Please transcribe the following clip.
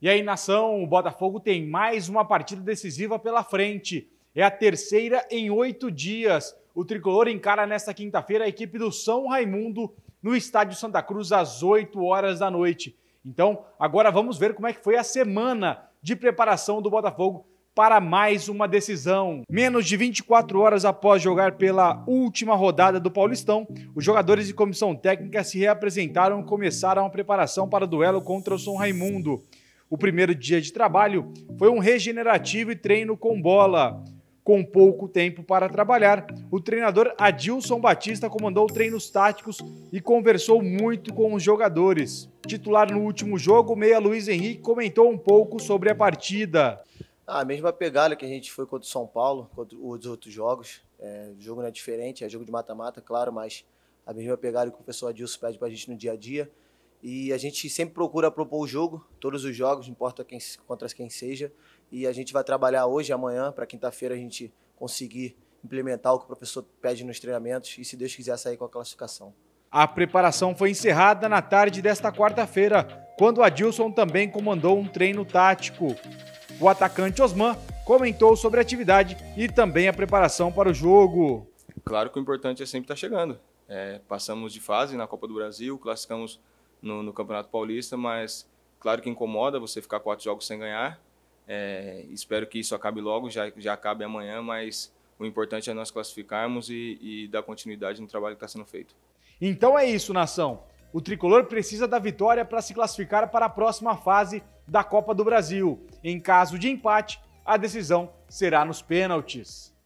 E aí, nação, o Botafogo tem mais uma partida decisiva pela frente. É a terceira em oito dias. O tricolor encara nesta quinta-feira a equipe do São Raimundo no estádio Santa Cruz às 8 horas da noite. Então, agora vamos ver como é que foi a semana de preparação do Botafogo para mais uma decisão. Menos de 24 horas após jogar pela última rodada do Paulistão, os jogadores de comissão técnica se reapresentaram e começaram a preparação para o duelo contra o São Raimundo. O primeiro dia de trabalho foi um regenerativo e treino com bola. Com pouco tempo para trabalhar, o treinador Adilson Batista comandou treinos táticos e conversou muito com os jogadores. Titular no último jogo, meia Luiz Henrique comentou um pouco sobre a partida. Ah, a mesma pegada que a gente foi contra o São Paulo, contra os outros jogos. É, o jogo não é diferente, é jogo de mata-mata, claro, mas a mesma pegada que o pessoal Adilson pede para a gente no dia a dia. E a gente sempre procura propor o jogo, todos os jogos, não importa quem, contra quem seja. E a gente vai trabalhar hoje, amanhã, para quinta-feira a gente conseguir implementar o que o professor pede nos treinamentos e, se Deus quiser, sair com a classificação. A preparação foi encerrada na tarde desta quarta-feira, quando Adilson também comandou um treino tático. O atacante Osman comentou sobre a atividade e também a preparação para o jogo. Claro que o importante é sempre estar tá chegando. É, passamos de fase na Copa do Brasil, classificamos no, no, Campeonato Paulista, mas claro que incomoda você ficar quatro jogos sem ganhar. É, espero que isso acabe logo, já, já acabe amanhã, mas o importante é nós classificarmos e, e dar continuidade no trabalho que está sendo feito. Então é isso, nação. O tricolor precisa da vitória para se classificar para a próxima fase da Copa do Brasil. Em caso de empate, a decisão será nos pênaltis.